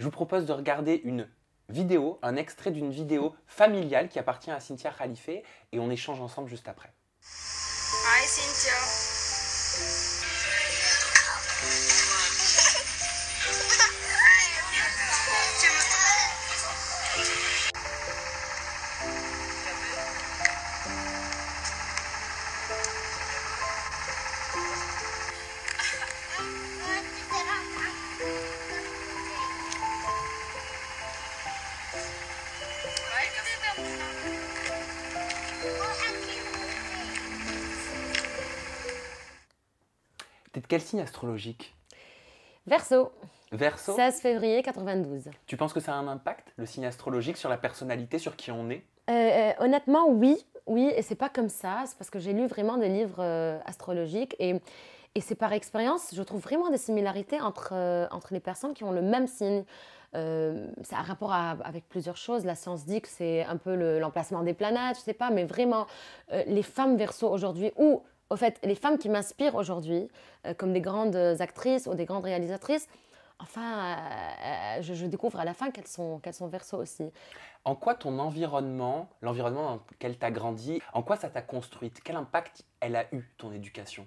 je vous propose de regarder une vidéo, un extrait d'une vidéo familiale qui appartient à Cynthia Khalife et on échange ensemble juste après. Cynthia. T'es de quel signe astrologique Verseau. Verseau 16 février 92. Tu penses que ça a un impact, le signe astrologique, sur la personnalité, sur qui on est euh, euh, Honnêtement, oui. Oui, et c'est pas comme ça. C'est parce que j'ai lu vraiment des livres euh, astrologiques et, et c'est par expérience, je trouve vraiment des similarités entre, entre les personnes qui ont le même signe. C'est ça rapport avec plusieurs choses. La science dit que c'est un peu l'emplacement des planètes, je sais pas, mais vraiment, les femmes verso aujourd'hui ou au fait, les femmes qui m'inspirent aujourd'hui, euh, comme des grandes actrices ou des grandes réalisatrices, enfin, euh, euh, je, découvre à la fin qu'elles sont, qu'elles sont verso aussi. En quoi ton environnement, l'environnement dans lequel tu as grandi, en quoi ça t'a construite Quel impact elle a eu, ton éducation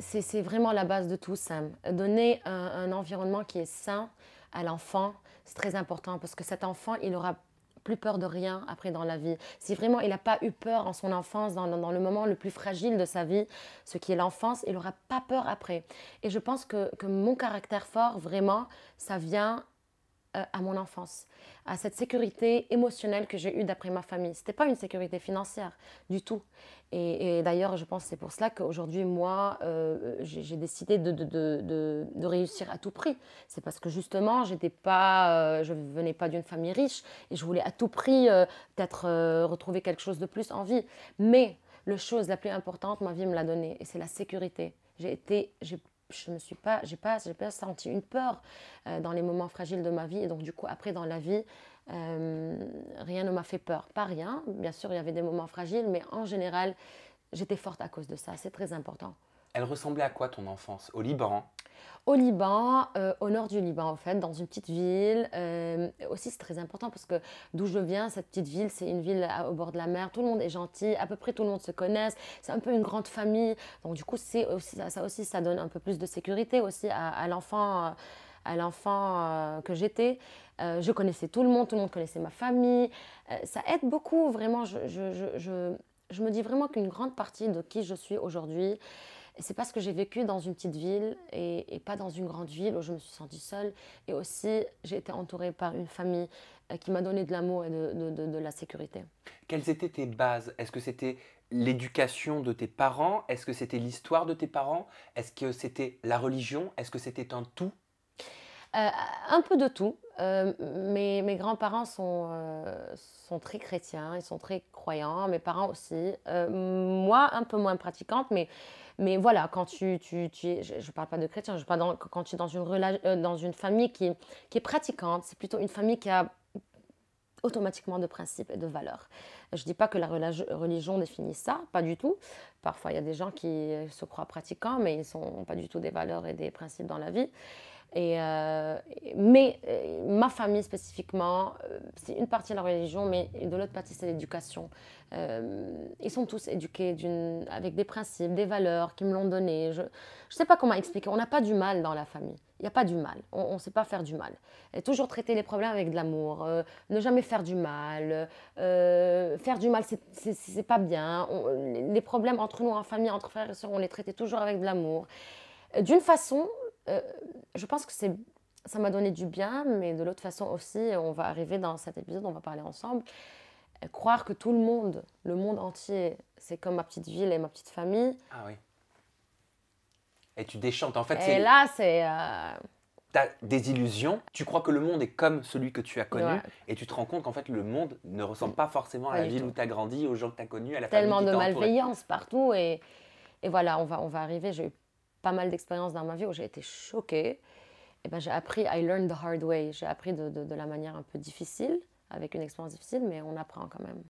c'est, vraiment la base de tout, Sam. Donner un, un environnement qui est sain à l'enfant, c'est très important parce que cet enfant, il aura plus peur de rien après dans la vie, si vraiment il n'a pas eu peur en son enfance, dans, le moment le plus fragile de sa vie, ce qui est l'enfance, il n'aura pas peur après. Et je pense que, que mon caractère fort, vraiment, ça vient euh, à mon enfance, à cette sécurité émotionnelle que j'ai eue d'après ma famille. Ce n'était pas une sécurité financière du tout. Et, d'ailleurs, je pense que c'est pour cela qu'aujourd'hui, moi, euh, j'ai décidé de, de, réussir à tout prix. C'est parce que justement, pas, euh, je ne venais pas d'une famille riche et je voulais à tout prix peut-être retrouver quelque chose de plus en vie. Mais la chose la plus importante, ma vie me l'a donnée, et c'est la sécurité. J'ai été, j'ai je me suis pas, j'ai pas, j'ai pas senti une peur euh, dans les moments fragiles de ma vie. Et donc du coup, après dans la vie, euh, rien ne m'a fait peur. Pas rien. Bien sûr, il y avait des moments fragiles, mais en général, j'étais forte à cause de ça. C'est très important. Elle ressemblait à quoi ton enfance Au Liban au Liban, euh, au nord du Liban en fait, dans une petite ville. Euh, aussi c'est très important parce que d'où je viens, cette petite ville, c'est une ville au bord de la mer, tout le monde est gentil, à peu près tout le monde se connaît, c'est un peu une grande famille. Donc du coup c'est ça, aussi, ça donne un peu plus de sécurité aussi à, l'enfant à l'enfant euh, que j'étais. je connaissais tout le monde, tout le monde connaissait ma famille. ça aide beaucoup, vraiment. je, je, je je me dis vraiment qu'une grande partie de qui je suis aujourd'hui, c'est parce que j'ai vécu dans une petite ville et, pas dans une grande ville où je me suis sentie seule. Et aussi, j'ai été entourée par une famille euh, qui m'a donné de l'amour et de, la sécurité. Quelles étaient tes bases Est-ce que c'était l'éducation de tes parents Est-ce que c'était l'histoire de tes parents Est-ce que c'était la religion Est-ce que c'était un tout euh, un peu de tout. Euh, mes, grands-parents sont, euh, sont, très chrétiens, ils sont très croyants, mes parents aussi. moi, un peu moins pratiquante, mais, mais voilà, quand tu, tu, es, je ne parle pas de chrétien, je parle quand tu es dans une, dans une famille qui, qui est pratiquante, c'est plutôt une famille qui a automatiquement de principes et de valeurs. Je ne dis pas que la religion définit ça, pas du tout. Parfois, il y a des gens qui se croient pratiquants, mais ils n'ont pas du tout des valeurs et des principes dans la vie. Et, euh, mais euh, ma famille spécifiquement, euh, c'est une partie de la religion, mais de l'autre partie, c'est l'éducation. ils sont tous éduqués avec des principes, des valeurs qui me l'ont donné. Je ne sais pas comment expliquer. On n'a pas du mal dans la famille. Il n'y a pas du mal. On ne sait pas faire du mal. Et toujours traiter les problèmes avec de l'amour. ne jamais faire du mal. faire du mal, c'est pas bien. les problèmes entre nous en famille, entre frères et sœurs, on les traitait toujours avec de l'amour. D'une façon, euh, je pense que c'est ça m'a donné du bien, mais de l'autre façon aussi, on va arriver dans cet épisode, on va parler ensemble. Euh, croire que tout le monde, le monde entier, c'est comme ma petite ville et ma petite famille. Ah oui. Et tu déchantes, en fait. Et là, c'est. Euh... des illusions, tu crois que le monde est comme celui que tu as connu, et tu te rends compte qu'en fait, le monde ne ressemble pas forcément à la ville où tu as grandi, aux gens que tu as connus, à la Tellement famille. Tellement de malveillance partout, et, voilà, on va, on va arriver. J'ai eu pas mal d'expériences dans ma vie où j'ai été choquée, et eh ben, j'ai appris, I learned the hard way. J'ai appris de, de, de la manière un peu difficile, avec une expérience difficile, mais on apprend quand même.